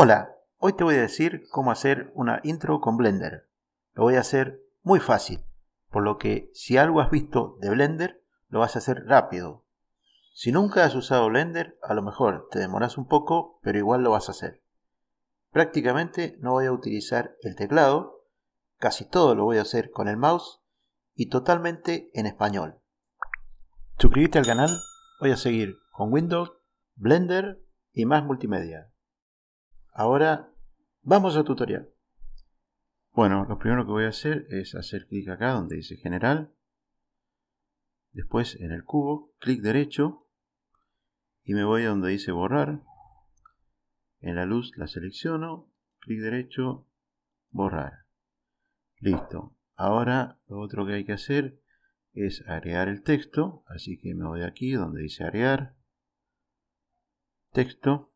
Hola, hoy te voy a decir cómo hacer una intro con Blender. Lo voy a hacer muy fácil, por lo que si algo has visto de Blender, lo vas a hacer rápido. Si nunca has usado Blender, a lo mejor te demoras un poco, pero igual lo vas a hacer. Prácticamente no voy a utilizar el teclado, casi todo lo voy a hacer con el mouse y totalmente en español. Suscríbete al canal, voy a seguir con Windows, Blender y más multimedia. Ahora vamos al tutorial. Bueno, lo primero que voy a hacer es hacer clic acá donde dice general. Después en el cubo, clic derecho. Y me voy a donde dice borrar. En la luz la selecciono, clic derecho, borrar. Listo. Ahora lo otro que hay que hacer es agregar el texto. Así que me voy aquí donde dice agregar. Texto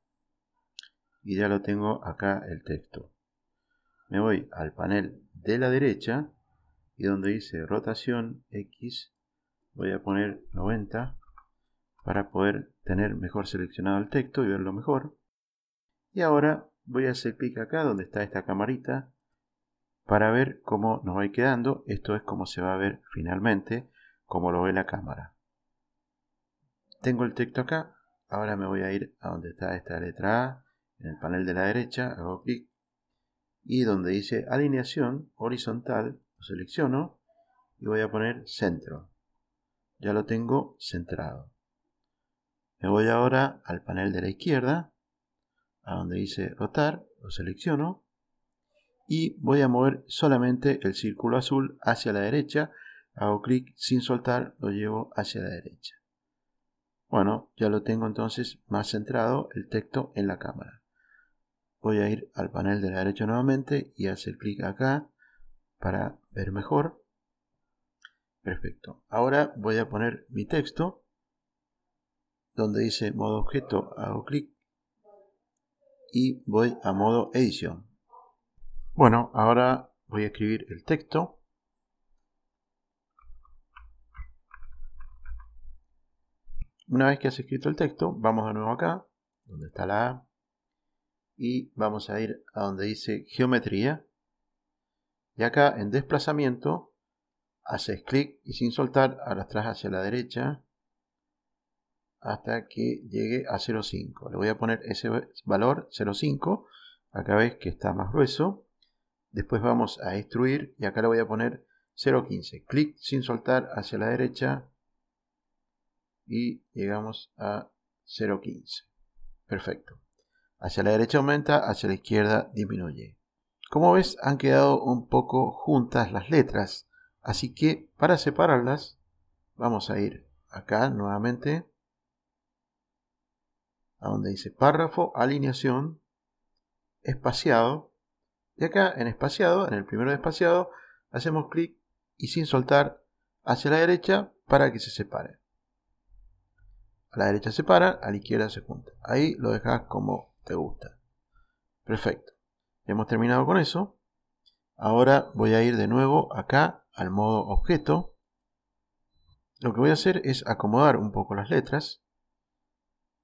y ya lo tengo acá el texto. Me voy al panel de la derecha y donde dice rotación X voy a poner 90 para poder tener mejor seleccionado el texto y verlo mejor. Y ahora voy a hacer clic acá donde está esta camarita para ver cómo nos va quedando. Esto es como se va a ver finalmente, como lo ve la cámara. Tengo el texto acá. Ahora me voy a ir a donde está esta letra A en el panel de la derecha, hago clic y donde dice alineación horizontal, lo selecciono y voy a poner centro. Ya lo tengo centrado. Me voy ahora al panel de la izquierda, a donde dice rotar, lo selecciono y voy a mover solamente el círculo azul hacia la derecha. Hago clic sin soltar, lo llevo hacia la derecha. Bueno, ya lo tengo entonces más centrado el texto en la cámara voy a ir al panel de la derecha nuevamente y hacer clic acá para ver mejor. Perfecto. Ahora voy a poner mi texto donde dice modo objeto, hago clic y voy a modo edición. Bueno, ahora voy a escribir el texto. Una vez que has escrito el texto, vamos de nuevo acá, donde está la A, y vamos a ir a donde dice geometría. Y acá en desplazamiento haces clic y sin soltar arrastras hacia la derecha hasta que llegue a 0.5. Le voy a poner ese valor 0.5. Acá ves que está más grueso. Después vamos a extruir y acá le voy a poner 0.15. Clic sin soltar hacia la derecha y llegamos a 0.15. Perfecto. Hacia la derecha aumenta, hacia la izquierda disminuye. Como ves, han quedado un poco juntas las letras, así que para separarlas vamos a ir acá nuevamente a donde dice párrafo, alineación, espaciado. Y acá en espaciado, en el primero de espaciado, hacemos clic y sin soltar hacia la derecha para que se separe. A la derecha se separa, a la izquierda se junta. Ahí lo dejas como te gusta. Perfecto. Hemos terminado con eso. Ahora voy a ir de nuevo acá al modo objeto. Lo que voy a hacer es acomodar un poco las letras.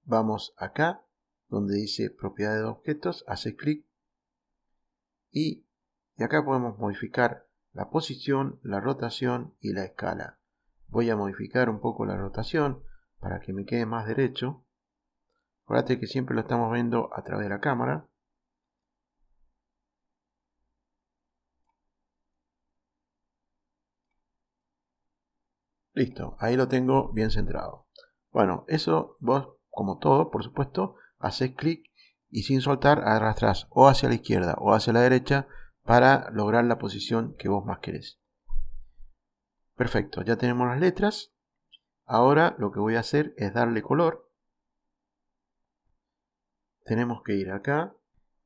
Vamos acá donde dice propiedades de objetos, hace clic y, y acá podemos modificar la posición, la rotación y la escala. Voy a modificar un poco la rotación para que me quede más derecho. Acuérdate que siempre lo estamos viendo a través de la cámara. Listo, ahí lo tengo bien centrado. Bueno, eso vos, como todo, por supuesto, haces clic y sin soltar arrastras o hacia la izquierda o hacia la derecha para lograr la posición que vos más querés. Perfecto, ya tenemos las letras. Ahora lo que voy a hacer es darle color tenemos que ir acá,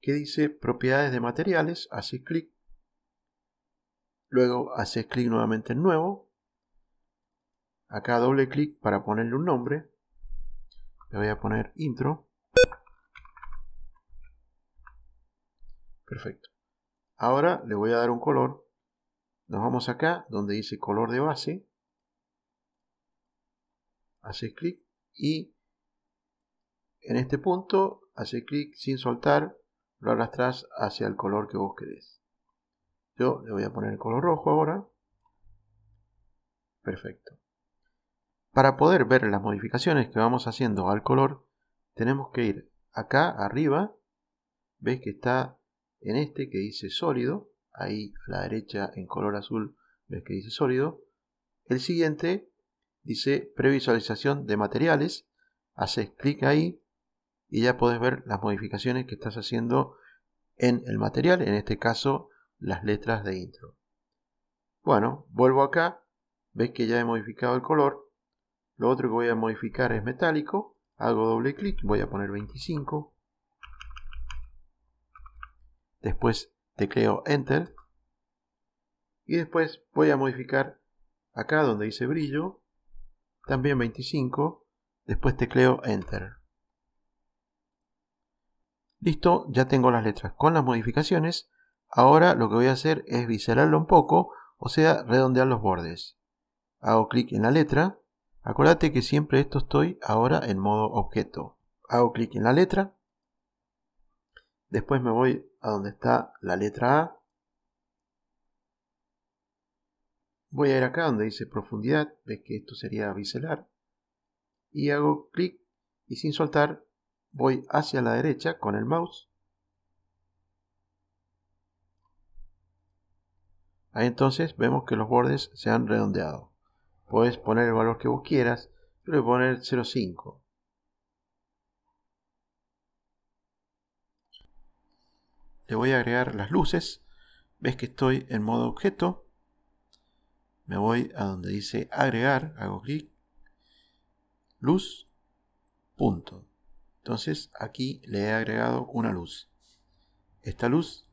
que dice propiedades de materiales, haces clic, luego haces clic nuevamente en nuevo, acá doble clic para ponerle un nombre, le voy a poner intro, perfecto, ahora le voy a dar un color, nos vamos acá donde dice color de base, haces clic y en este punto hace clic sin soltar, lo arrastras hacia el color que vos querés. Yo le voy a poner el color rojo ahora. Perfecto. Para poder ver las modificaciones que vamos haciendo al color, tenemos que ir acá arriba. Ves que está en este que dice sólido. Ahí a la derecha en color azul ves que dice sólido. El siguiente dice previsualización de materiales. Haces clic ahí y ya podés ver las modificaciones que estás haciendo en el material, en este caso las letras de intro. Bueno, vuelvo acá, ves que ya he modificado el color, lo otro que voy a modificar es metálico, hago doble clic, voy a poner 25, después tecleo enter y después voy a modificar acá donde dice brillo, también 25, después tecleo enter. Listo, ya tengo las letras con las modificaciones. Ahora lo que voy a hacer es biselarlo un poco, o sea, redondear los bordes. Hago clic en la letra. Acordate que siempre esto estoy ahora en modo objeto. Hago clic en la letra. Después me voy a donde está la letra A. Voy a ir acá donde dice profundidad, ves que esto sería biselar. Y hago clic y sin soltar voy hacia la derecha con el mouse. Ahí entonces vemos que los bordes se han redondeado. Puedes poner el valor que vos quieras. Yo le voy a poner 0.5. Le voy a agregar las luces. Ves que estoy en modo objeto. Me voy a donde dice agregar. Hago clic. Luz. Punto. Entonces aquí le he agregado una luz. Esta luz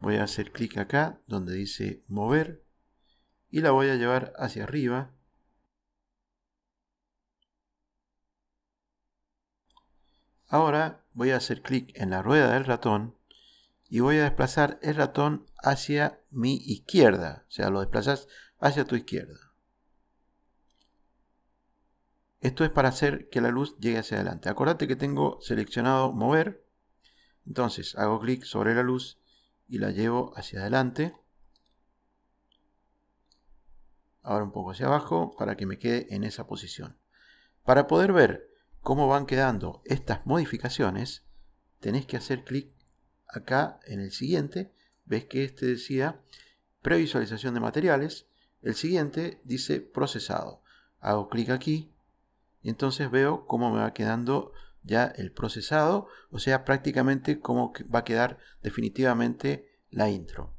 voy a hacer clic acá donde dice mover y la voy a llevar hacia arriba. Ahora voy a hacer clic en la rueda del ratón y voy a desplazar el ratón hacia mi izquierda. O sea, lo desplazas hacia tu izquierda. Esto es para hacer que la luz llegue hacia adelante. Acordate que tengo seleccionado mover. Entonces hago clic sobre la luz y la llevo hacia adelante. Ahora un poco hacia abajo para que me quede en esa posición. Para poder ver cómo van quedando estas modificaciones, tenés que hacer clic acá en el siguiente. Ves que este decía previsualización de materiales. El siguiente dice procesado. Hago clic aquí y entonces veo cómo me va quedando ya el procesado, o sea, prácticamente cómo va a quedar definitivamente la intro.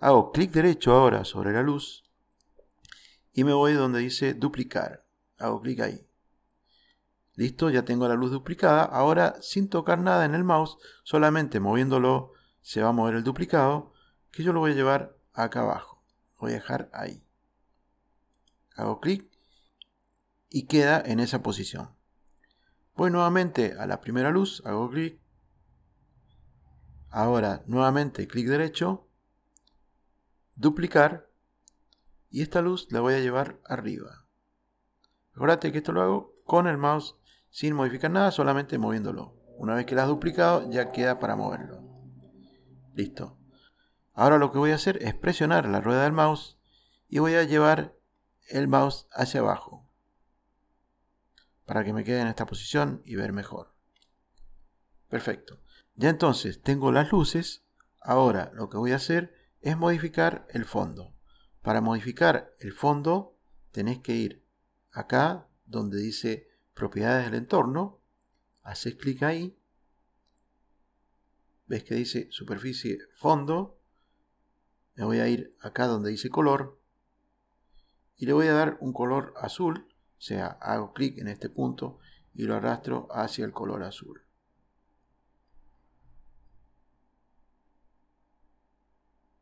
Hago clic derecho ahora sobre la luz y me voy donde dice duplicar. Hago clic ahí. Listo, ya tengo la luz duplicada. Ahora, sin tocar nada en el mouse, solamente moviéndolo, se va a mover el duplicado, que yo lo voy a llevar acá abajo. Voy a dejar ahí. Hago clic y queda en esa posición. Voy nuevamente a la primera luz, hago clic. Ahora nuevamente clic derecho, duplicar y esta luz la voy a llevar arriba. recordate que esto lo hago con el mouse sin modificar nada, solamente moviéndolo. Una vez que la has duplicado ya queda para moverlo. Listo. Ahora lo que voy a hacer es presionar la rueda del mouse y voy a llevar el mouse hacia abajo para que me quede en esta posición y ver mejor. Perfecto. Ya entonces tengo las luces. Ahora lo que voy a hacer es modificar el fondo. Para modificar el fondo tenés que ir acá donde dice propiedades del entorno. Haces clic ahí. Ves que dice superficie fondo. Me voy a ir acá donde dice color. Y le voy a dar un color azul o sea, hago clic en este punto y lo arrastro hacia el color azul.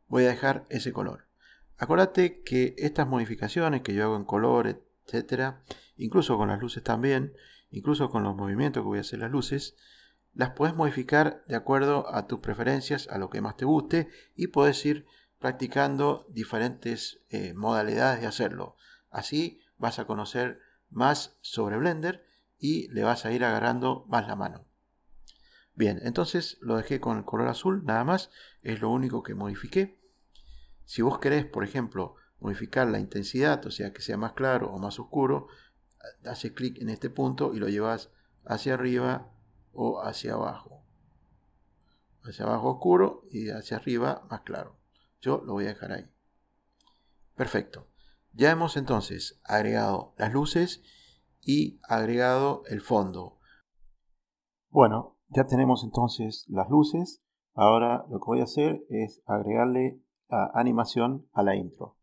Voy a dejar ese color. Acuérdate que estas modificaciones que yo hago en color, etcétera, incluso con las luces también, incluso con los movimientos que voy a hacer las luces, las puedes modificar de acuerdo a tus preferencias, a lo que más te guste y puedes ir practicando diferentes eh, modalidades de hacerlo. Así vas a conocer más sobre Blender y le vas a ir agarrando más la mano. Bien, entonces lo dejé con el color azul, nada más, es lo único que modifiqué. Si vos querés, por ejemplo, modificar la intensidad, o sea, que sea más claro o más oscuro, haces clic en este punto y lo llevas hacia arriba o hacia abajo. Hacia abajo oscuro y hacia arriba más claro. Yo lo voy a dejar ahí. Perfecto. Ya hemos entonces agregado las luces y agregado el fondo. Bueno, ya tenemos entonces las luces. Ahora lo que voy a hacer es agregarle la animación a la intro.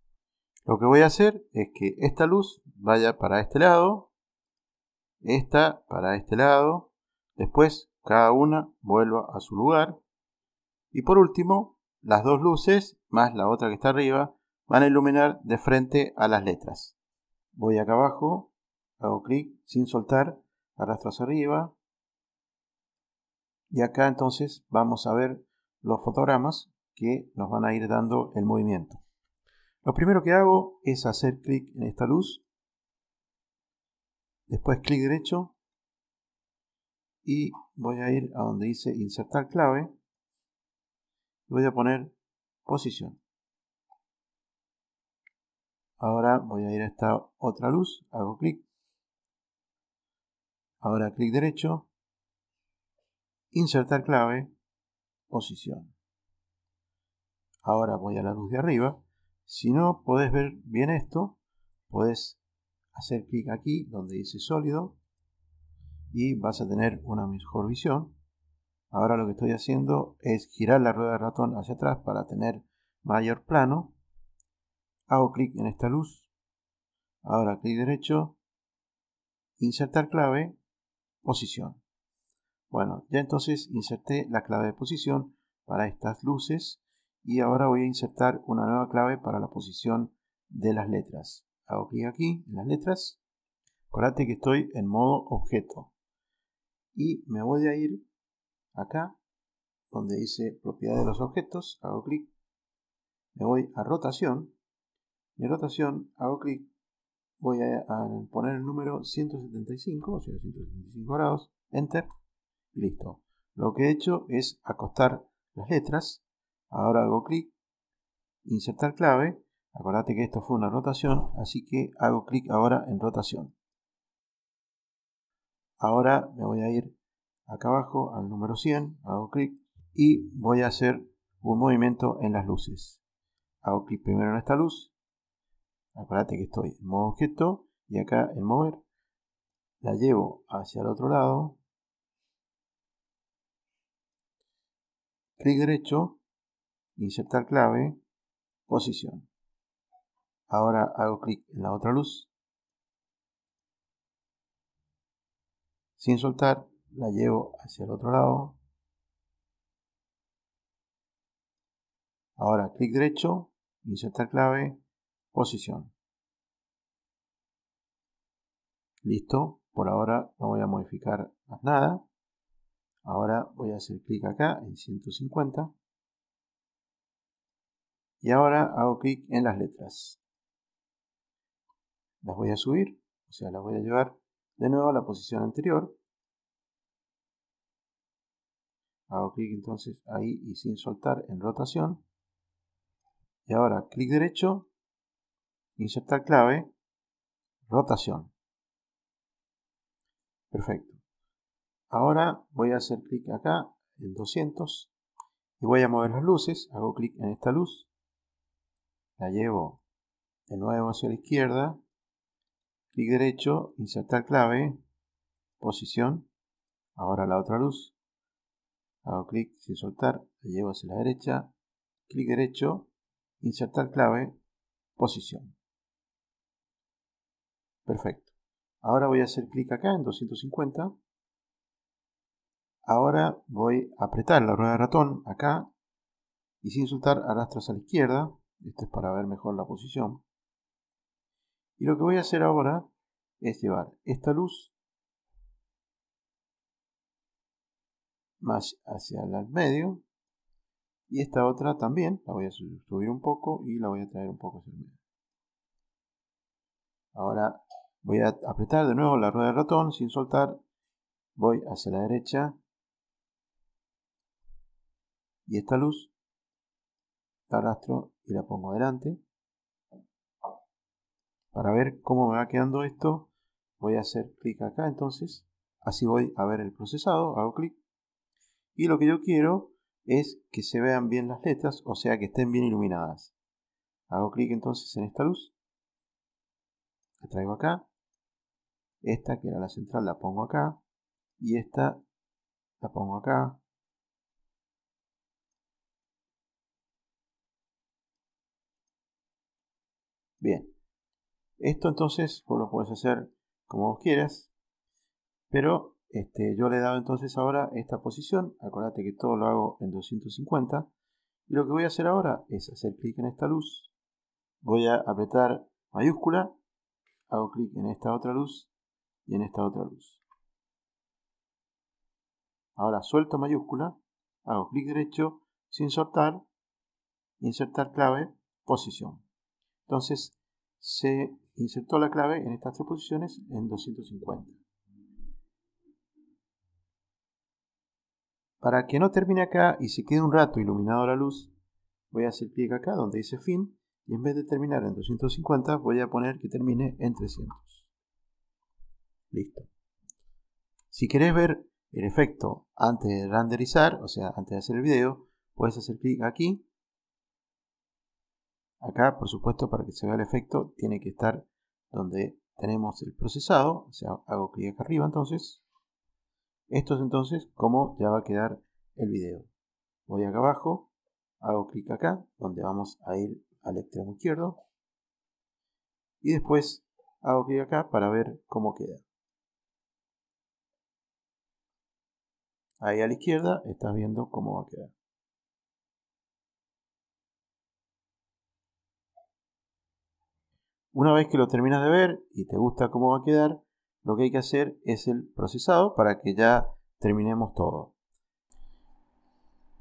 Lo que voy a hacer es que esta luz vaya para este lado, esta para este lado, después cada una vuelva a su lugar y por último las dos luces más la otra que está arriba van a iluminar de frente a las letras. Voy acá abajo, hago clic sin soltar, arrastro hacia arriba y acá entonces vamos a ver los fotogramas que nos van a ir dando el movimiento. Lo primero que hago es hacer clic en esta luz, después clic derecho y voy a ir a donde dice insertar clave, y voy a poner posición. Ahora voy a ir a esta otra luz, hago clic. Ahora clic derecho, insertar clave, posición. Ahora voy a la luz de arriba. Si no podés ver bien esto, podés hacer clic aquí donde dice sólido y vas a tener una mejor visión. Ahora lo que estoy haciendo es girar la rueda de ratón hacia atrás para tener mayor plano Hago clic en esta luz. Ahora clic derecho. Insertar clave. Posición. Bueno, ya entonces inserté la clave de posición para estas luces. Y ahora voy a insertar una nueva clave para la posición de las letras. Hago clic aquí en las letras. Acuérdate que estoy en modo objeto. Y me voy a ir acá, donde dice propiedad de los objetos. Hago clic. Me voy a rotación en rotación hago clic, voy a, poner el número 175, o sea, 175 grados, enter, listo. Lo que he hecho es acostar las letras, ahora hago clic, insertar clave, acordate que esto fue una rotación, así que hago clic ahora en rotación. Ahora me voy a ir acá abajo al número 100, hago clic y voy a hacer un movimiento en las luces. Hago clic primero en esta luz, Acuérdate que estoy en modo objeto y acá en mover. La llevo hacia el otro lado. Clic derecho, insertar clave, posición. Ahora hago clic en la otra luz. Sin soltar, la llevo hacia el otro lado. Ahora clic derecho, insertar clave, posición. Listo, por ahora no voy a modificar más nada. Ahora voy a hacer clic acá en 150. Y ahora hago clic en las letras. Las voy a subir, o sea, las voy a llevar de nuevo a la posición anterior. Hago clic entonces ahí y sin soltar en rotación. Y ahora clic derecho Insertar clave, rotación. Perfecto. Ahora voy a hacer clic acá, en 200, y voy a mover las luces. Hago clic en esta luz, la llevo de nuevo hacia la izquierda, clic derecho, insertar clave, posición, ahora la otra luz, hago clic sin soltar, la llevo hacia la derecha, clic derecho, insertar clave, posición. Perfecto. Ahora voy a hacer clic acá en 250. Ahora voy a apretar la rueda de ratón acá y sin soltar arrastras a la izquierda. Esto es para ver mejor la posición. Y lo que voy a hacer ahora es llevar esta luz más hacia el medio y esta otra también la voy a subir un poco y la voy a traer un poco hacia el medio. Ahora Voy a apretar de nuevo la rueda del ratón sin soltar. Voy hacia la derecha. Y esta luz la arrastro y la pongo adelante. Para ver cómo me va quedando esto, voy a hacer clic acá entonces. Así voy a ver el procesado. Hago clic. Y lo que yo quiero es que se vean bien las letras, o sea que estén bien iluminadas. Hago clic entonces en esta luz. La traigo acá. Esta que era la central la pongo acá. Y esta la pongo acá. Bien. Esto entonces vos lo puedes hacer como vos quieras. Pero este, yo le he dado entonces ahora esta posición. Acordate que todo lo hago en 250. Y lo que voy a hacer ahora es hacer clic en esta luz. Voy a apretar mayúscula. Hago clic en esta otra luz y en esta otra luz. Ahora suelto mayúscula, hago clic derecho sin soltar, insertar clave, posición. Entonces se insertó la clave en estas tres posiciones en 250. Para que no termine acá y se quede un rato iluminado la luz, voy a hacer clic acá donde dice fin y en vez de terminar en 250 voy a poner que termine en 300. Listo. Si querés ver el efecto antes de renderizar, o sea, antes de hacer el video, puedes hacer clic aquí. Acá, por supuesto, para que se vea el efecto, tiene que estar donde tenemos el procesado. O sea, hago clic acá arriba entonces. Esto es entonces cómo ya va a quedar el video. Voy acá abajo, hago clic acá, donde vamos a ir al extremo izquierdo. Y después hago clic acá para ver cómo queda. ahí a la izquierda estás viendo cómo va a quedar. Una vez que lo terminas de ver y te gusta cómo va a quedar, lo que hay que hacer es el procesado para que ya terminemos todo.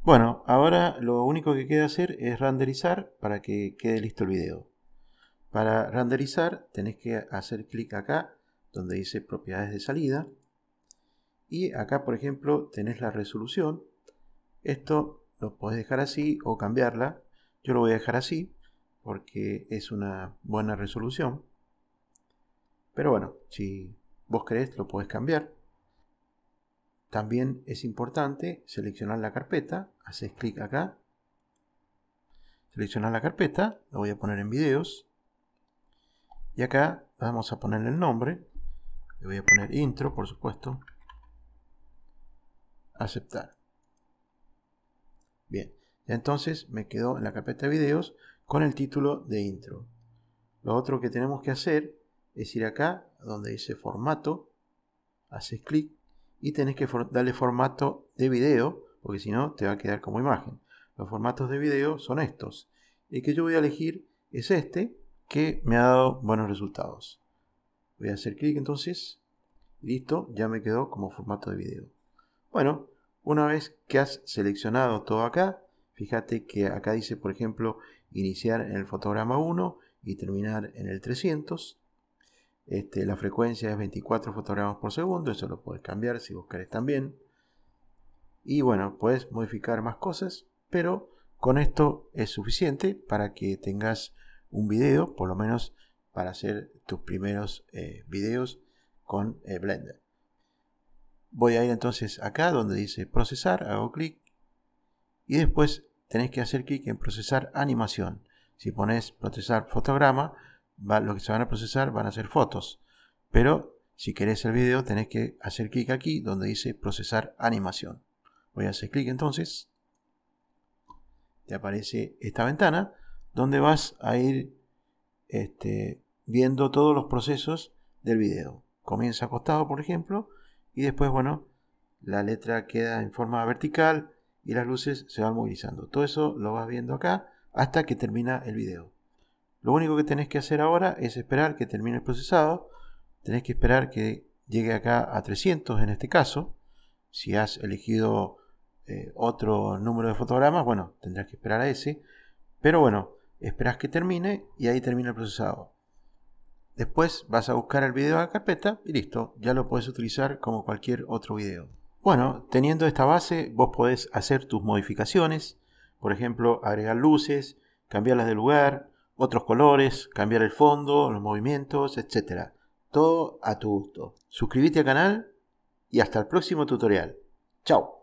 Bueno, ahora lo único que queda hacer es renderizar para que quede listo el video. Para renderizar tenés que hacer clic acá donde dice propiedades de salida y acá, por ejemplo, tenés la resolución. Esto lo podés dejar así o cambiarla. Yo lo voy a dejar así porque es una buena resolución. Pero bueno, si vos querés lo podés cambiar. También es importante seleccionar la carpeta. Haces clic acá. Seleccionar la carpeta. Lo voy a poner en videos. Y acá vamos a ponerle el nombre. Le voy a poner intro, por supuesto aceptar. Bien, entonces me quedo en la carpeta de videos con el título de intro. Lo otro que tenemos que hacer es ir acá donde dice formato, haces clic y tenés que darle formato de video, porque si no te va a quedar como imagen. Los formatos de video son estos. El que yo voy a elegir es este, que me ha dado buenos resultados. Voy a hacer clic entonces. Listo, ya me quedó como formato de video. Bueno, una vez que has seleccionado todo acá, fíjate que acá dice, por ejemplo, iniciar en el fotograma 1 y terminar en el 300. Este, la frecuencia es 24 fotogramas por segundo, eso lo puedes cambiar si vos querés también. Y bueno, puedes modificar más cosas, pero con esto es suficiente para que tengas un video, por lo menos para hacer tus primeros eh, videos con eh, Blender voy a ir entonces acá donde dice procesar, hago clic y después tenés que hacer clic en procesar animación. Si pones procesar fotograma, lo que se van a procesar van a ser fotos. Pero si querés el video tenés que hacer clic aquí donde dice procesar animación. Voy a hacer clic entonces. Te aparece esta ventana donde vas a ir este, viendo todos los procesos del video. Comienza acostado, por ejemplo, y después, bueno, la letra queda en forma vertical y las luces se van movilizando. Todo eso lo vas viendo acá hasta que termina el video. Lo único que tenés que hacer ahora es esperar que termine el procesado. Tenés que esperar que llegue acá a 300 en este caso. Si has elegido eh, otro número de fotogramas, bueno, tendrás que esperar a ese. Pero bueno, esperás que termine y ahí termina el procesado. Después vas a buscar el video a la carpeta y listo, ya lo puedes utilizar como cualquier otro video. Bueno, teniendo esta base, vos podés hacer tus modificaciones, por ejemplo, agregar luces, cambiarlas de lugar, otros colores, cambiar el fondo, los movimientos, etc. Todo a tu gusto. Suscríbete al canal y hasta el próximo tutorial. Chao.